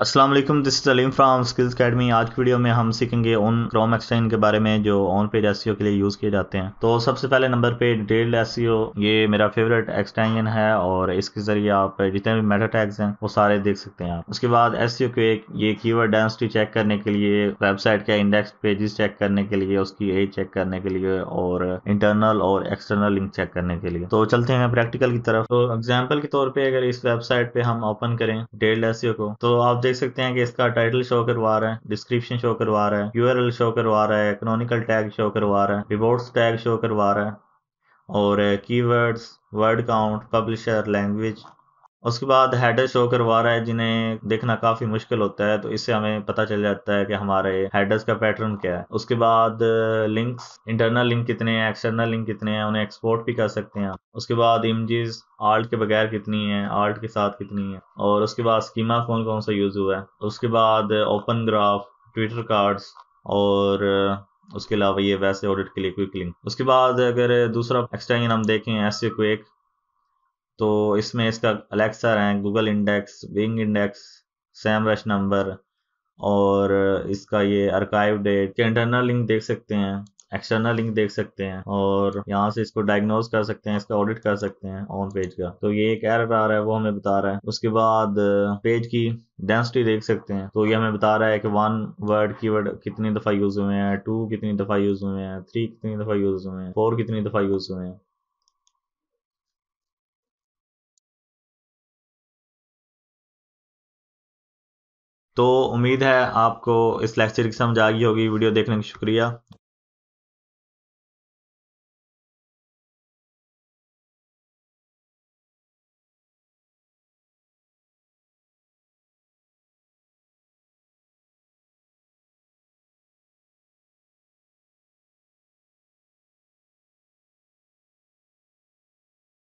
अस्सलाम वालेकुम this Aleem from skills academy आज की वीडियो में हम सीखेंगे उन क्रोम एक्सटेंड के बारे में जो ऑन पेज एस के लिए यूज़ किए जाते हैं तो सबसे पहले नंबर पे डिटेल्ड एस e ये मेरा फेवरेट एक्सटेंशन है और इसके ज़रिए आप जितने भी मेटा टैग्स हैं वो सारे देख सकते हैं आप उसके बाद एस e के एक ये कीवर्ड डेंसिटी चेक करने के लिए वेबसाइट के इंडेक्स पेजेस चेक करने के लिए उसकी एज चेक करने के लिए और इंटरनल और एक्सटर्नल लिंक चेक करने के लिए तो चलते हैं प्रैक्टिकल की तरफ तो एग्जाम्पल के तौर पर अगर इस वेबसाइट पर हम ओपन करें डेल्ड एस e को तो आप देख सकते हैं कि इसका टाइटल शो करवा रहा है डिस्क्रिप्शन शो करवा रहा है यू शो करवा रहा है इकोनॉमिकल टैग शो करवा रहा है रिवॉर्ड्स टैग शो करवा रहा है और keywords word count publisher language उसके बाद हेडर शो करवा रहा है जिन्हें देखना काफी मुश्किल होता है तो इससे हमें पता चल जाता है कि हमारे हेडर्स का पैटर्न क्या है उसके बाद लिंक्स इंटरनल लिंक कितने हैं एक्सटर्नल लिंक कितने हैं उन्हें एक्सपोर्ट भी कर सकते हैं उसके बाद इमेजेस आर्ट के बगैर कितनी है आर्ट के साथ कितनी है और उसके बाद स्कीमा कौन कौन सा यूज हुआ है उसके बाद ओपन ग्राफ ट्विटर कार्ड्स और uh, उसके अलावा ये वैसे ऑडिट के लिए क्विक लिंक उसके बाद अगर uh, दूसरा एक्सटेंशन हम देखें एस क्विक तो इसमें इसका Alexa rank Google index Bing index Semrush number और इसका ये अर्काइव डेट के इंटरनल लिंक देख सकते हैं एक्सटर्नल लिंक देख सकते हैं और यहाँ से इसको डायग्नोज कर सकते हैं इसका ऑडिट कर सकते हैं ऑन पेज का तो ये एक एरर आ रहा है वो हमें बता रहा है उसके बाद पेज की डेंसिटी देख सकते हैं तो ये हमें बता रहा है कि वन वर्ड की वर्ड कितनी दफ़ा यूज़ हुए हैं टू कितनी दफ़ा यूज़ हुए हैं थ्री कितनी दफ़ा यूज़ हुए हैं फोर कितनी दफ़ा यूज़ हुए हैं तो उम्मीद है आपको इस लेक्चर की समझ आ गई होगी वीडियो देखने का शुक्रिया